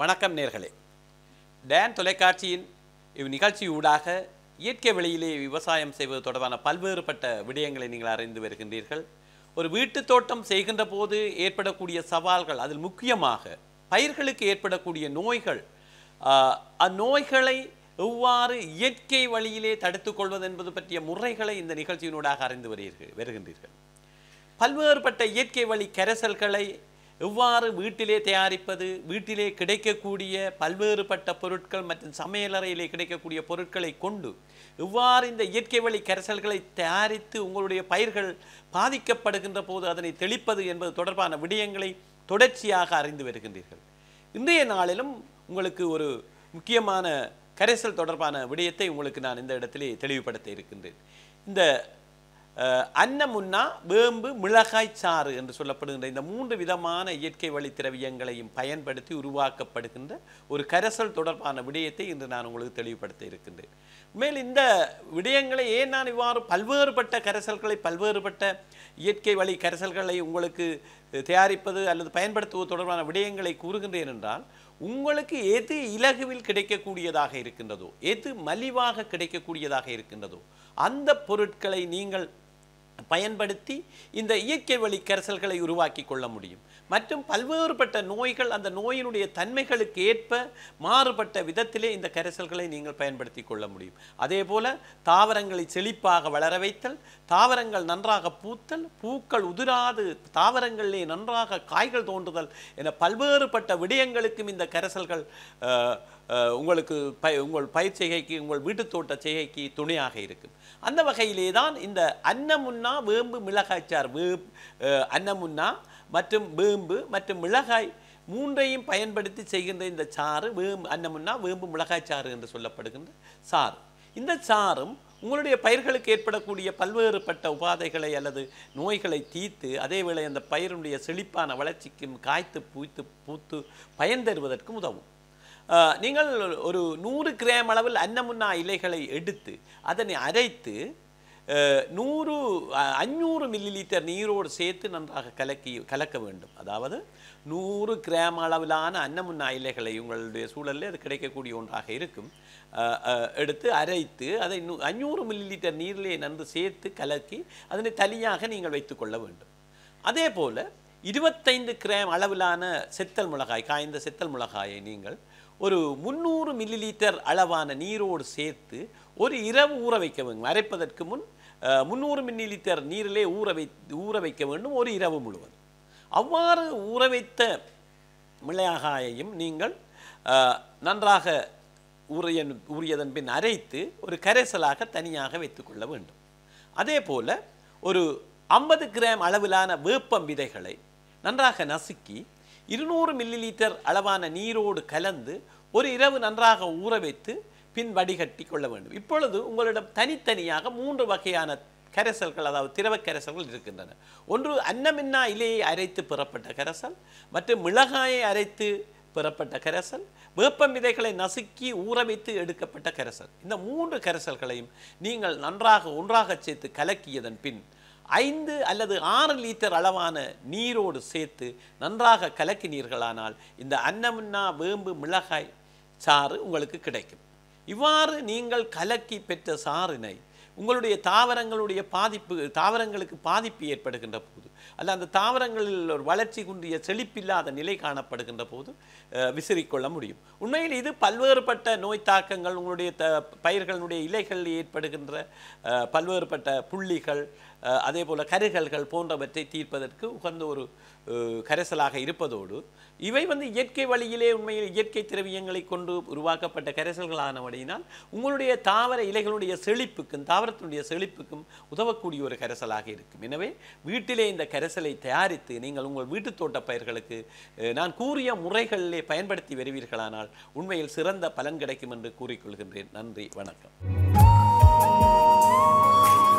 வணக்கம் நேர்களே டேன் தொலைக்காட்சியின் இந்நிகழ்ச்சி ஊடாக இயற்கை வழியிலே விவசாயம் செய்வது தொடர்பான பல்வேறுபட்ட விடயங்களை நீங்கள் அறிந்து வருகின்றீர்கள் ஒரு வீட்டு தோட்டம் செய்கின்ற போது ஏற்படக்கூடிய சவால்கள் அதில் முக்கியமாக பயிர்களுக்கு ஏற்படக்கூடிய நோய்கள் அந்நோய்களை எவ்வாறு இயற்கை வழியிலே தடுத்து கொள்வது என்பது பற்றிய முறைகளை இந்த நிகழ்ச்சியினூடாக அறிந்து வருகிறீர்கள் வருகின்றீர்கள் பல்வேறுபட்ட இயற்கை வழி கரைசல்களை எவ்வாறு வீட்டிலே தயாரிப்பது வீட்டிலே கிடைக்கக்கூடிய பல்வேறுபட்ட பொருட்கள் மற்றும் சமையலறையிலே கிடைக்கக்கூடிய பொருட்களை கொண்டு எவ்வாறு இந்த இயற்கை வழி கரைசல்களை தயாரித்து உங்களுடைய பயிர்கள் பாதிக்கப்படுகின்ற போது அதனை தெளிப்பது என்பது தொடர்பான விடயங்களை தொடர்ச்சியாக அறிந்து வருகின்றீர்கள் இன்றைய நாளிலும் உங்களுக்கு ஒரு முக்கியமான கரைசல் தொடர்பான விடயத்தை உங்களுக்கு நான் இந்த இடத்திலே தெளிவுபடுத்த இருக்கின்றேன் இந்த அன்னமுன்னா வேம்பு மிளகாய் சாறு என்று சொல்லப்படுகின்ற இந்த மூன்று விதமான இயற்கை வழி திரவியங்களையும் பயன்படுத்தி உருவாக்கப்படுகின்ற ஒரு கரசல் தொடர்பான விடயத்தை இன்று நான் உங்களுக்கு தெளிவுபடுத்த இருக்கின்றேன் மேல் இந்த விடயங்களை ஏன் நான் இவ்வாறு பல்வேறுபட்ட கரசல்களை பல்வேறுபட்ட இயற்கை வழி கரசல்களை உங்களுக்கு தயாரிப்பது அல்லது பயன்படுத்துவது தொடர்பான விடயங்களை கூறுகின்றேன் என்றால் உங்களுக்கு எது இலகுவில் கிடைக்கக்கூடியதாக இருக்கின்றதோ எது மலிவாக கிடைக்கக்கூடியதாக இருக்கின்றதோ அந்த பொருட்களை நீங்கள் பயன்படுத்தி இந்த இயற்கை வழி கரைசல்களை உருவாக்கி கொள்ள முடியும் மற்றும் பல்வேறுபட்ட நோய்கள் அந்த நோயினுடைய தன்மைகளுக்கு ஏற்ப மாறுபட்ட விதத்திலே இந்த கரைசல்களை நீங்கள் பயன்படுத்தி கொள்ள முடியும் அதே போல் தாவரங்களை செழிப்பாக வளர வைத்தல் தாவரங்கள் நன்றாக பூத்தல் பூக்கள் உதிராது தாவரங்களிலே நன்றாக காய்கள் தோன்றுதல் என பல்வேறுபட்ட விடயங்களுக்கும் இந்த கரைசல்கள் உங்களுக்கு ப உங்கள் பயிர் செய்கைக்கு உங்கள் வீட்டு தோட்ட செய்கைக்கு துணையாக இருக்கும் அந்த வகையிலே தான் இந்த அன்னமுன்னா வேம்பு மிளகாய்ச்சார் வே அன்னமுன்னா மற்றும் வேம்பு மற்றும் மிளகாய் மூன்றையும் பயன்படுத்தி செய்கின்ற இந்த சாறு வேம்பு அன்னமுன்னா வேம்பு மிளகாய் சாறு என்று சொல்லப்படுகின்ற சாறு இந்த சாறும் உங்களுடைய பயிர்களுக்கு ஏற்படக்கூடிய பல்வேறுபட்ட உபாதைகளை அல்லது நோய்களை தீர்த்து அதேவேளை அந்த பயிருடைய செழிப்பான வளர்ச்சிக்கும் காய்த்து பூத்து பூத்து பயன் தருவதற்கும் உதவும் நீங்கள் ஒரு நூறு கிராம் அளவில் அன்னமுன்னா இலைகளை எடுத்து அதனை அரைத்து நூறு அஞ்சூறு மில்லி லிட்டர் நீரோடு சேர்த்து நன்றாக கலக்கி கலக்க வேண்டும் அதாவது நூறு கிராம் அளவிலான அன்னமுன்னா இலைகளை உங்களுடைய சூழலில் அது கிடைக்கக்கூடிய ஒன்றாக இருக்கும் எடுத்து அரைத்து அதை அஞ்சூறு மில்லி லிட்டர் நீரிலே நன்று சேர்த்து கலக்கி அதனை தனியாக நீங்கள் வைத்துக்கொள்ள வேண்டும் அதே போல் இருபத்தைந்து கிராம் அளவிலான செத்தல் மிளகாய் காய்ந்த செத்தல் மிளகாயை நீங்கள் ஒரு முந்நூறு மில்லி லீட்டர் அளவான நீரோடு சேர்த்து ஒரு இரவு ஊற வைக்க வேண்டும் அரைப்பதற்கு முன் முந்நூறு மில்லி லீட்டர் நீரிலே ஊற வை ஊற வைக்க வேண்டும் ஒரு இரவு முழுவதும் அவ்வாறு ஊற வைத்த மிளகாயையும் நீங்கள் நன்றாக உரிய உரியதன் பின் அரைத்து ஒரு கரைசலாக தனியாக வைத்துக்கொள்ள வேண்டும் அதே போல் ஒரு ஐம்பது கிராம் அளவிலான வேப்பம் விதைகளை நன்றாக நசுக்கி இருநூறு மில்லி லீட்டர் அளவான நீரோடு கலந்து ஒரு இரவு நன்றாக ஊற வைத்து பின் வடிகட்டி கொள்ள வேண்டும் இப்பொழுது உங்களிடம் தனித்தனியாக மூன்று வகையான கரைசல்கள் அதாவது திரவ கரைசல்கள் இருக்கின்றன ஒன்று அன்னமின்னா இலையை அரைத்து பெறப்பட்ட கரைசல் மற்றும் மிளகாயை அரைத்து பெறப்பட்ட கரைசல் வேப்பம் விதைகளை நசுக்கி ஊற வைத்து எடுக்கப்பட்ட கரைசல் இந்த மூன்று கரைசல்களையும் நீங்கள் நன்றாக ஒன்றாக சேர்த்து கலக்கியதன் பின் ஐந்து அல்லது ஆறு லிட்டர் அளவான நீரோடு சேர்த்து நன்றாக கலக்கினீர்களானால் இந்த அன்னமுன்னா வேம்பு மிளகாய் சாறு உங்களுக்கு கிடைக்கும் இவ்வாறு நீங்கள் கலக்கி பெற்ற சாறினை உங்களுடைய தாவரங்களுடைய பாதிப்பு தாவரங்களுக்கு பாதிப்பு ஏற்படுகின்ற போது அல்ல அந்த தாவரங்களில் ஒரு வளர்ச்சி குன்றிய செழிப்பில்லாத நிலை காணப்படுகின்ற போது விசிறிக்கொள்ள முடியும் உண்மையில் இது பல்வேறுபட்ட நோய் தாக்கங்கள் உங்களுடைய த பயிர்களுடைய இலைகளில் ஏற்படுகின்ற பல்வேறுபட்ட புள்ளிகள் அதே போல் கருகல்கள் போன்றவற்றை தீர்ப்பதற்கு உகந்த ஒரு கரைசலாக இருப்பதோடு இவை வந்து இயற்கை வழியிலே உண்மையில் இயற்கை திரவியங்களை கொண்டு உருவாக்கப்பட்ட கரைசல்களானபடியினால் உங்களுடைய தாவர இலைகளுடைய செழிப்புக்கும் தாவர காலத்தினுடைய செழிப்புக்கும் உதவக்கூடிய ஒரு கரைசலாக இருக்கும் எனவே வீட்டிலே இந்த கரைசலை தயாரித்து நீங்கள் உங்கள் வீட்டு தோட்ட பயிர்களுக்கு நான் கூறிய முறைகளிலே பயன்படுத்தி வருவீர்களானால் உண்மையில் சிறந்த பலன் கிடைக்கும் என்று கூறிக்கொள்கின்றேன் நன்றி வணக்கம்